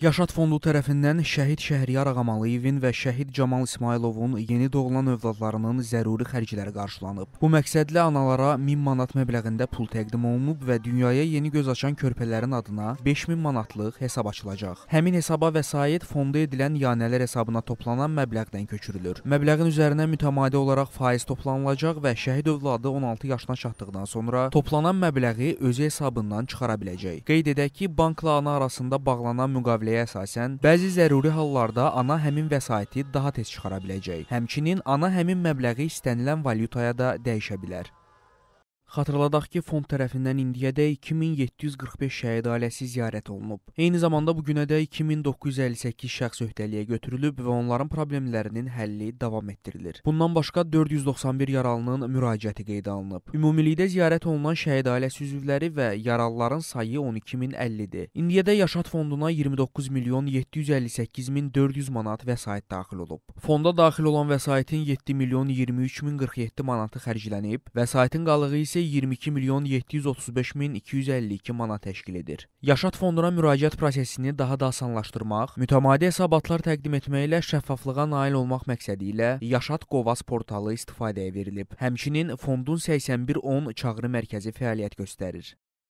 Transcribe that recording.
Yaşad Fondu tərəfindən şəhid Şəhriyar Ağamalıyevin və şəhid Camal İsmailovun yeni doğulan övladlarının zəruri xərcləri qarşılanıb. Bu məqsədlə analara 1000 manat məbləğində pul təqdim olunub və dünyaya yeni göz açan körpələrin adına 5000 manatlıq hesab açılacaq. Həmin hesaba vəsait fonda edilən yanələr hesabına toplanan məbləğdən köçürülür. Məbləğin üzərinə mütəmadi olaraq faiz toplanılacaq və şəhid övladı 16 yaşına çatdıqdan sonra toplanan məbləği özü hesabından çıxara biləcək. Qeyd edək ki, bankla ana arasında bağlanan müqavilə müqaviləyə əsasən bəzi zəruri hallarda ana həmin vəsaiti daha tez çıxara biləcək. Həmçinin ana həmin məbləği istənilən valyutaya da dəyişə bilər. Xatırladaq ki, fond tərəfindən indiyədək 2745 şəhid ailəsi ziyarət olunub. Eyni zamanda bu günədək 2958 şəxs öhdəliyə götürülüb və onların problemlərinin həlli davam etdirilir. Bundan başqa 491 yaralının müraciəti qeydə alınıb. Ümumilikdə ziyarət olunan şəhid ailəsi üzvləri və yaralıların sayı 12050-dir. İndiyədə Yaşad fonduna 29 milyon 758 min 400 manat vəsait daxil olub. Fonda daxil olan vəsaitin 7 milyon 23 min 47 manatı xərclənib, vəsaitin qalığı isə isə 22 milyon 735 min 252 manat təşkil edir. Yaşad fonduna müraciət prosesini daha da asanlaşdırmaq, mütəmadi hesabatlar təqdim etməklə şəffaflığa nail olmaq məqsədi ilə Yaşad Qovaz portalı istifadəyə verilib. Həmçinin fondun 8110 çağrı mərkəzi fəaliyyət göstərir.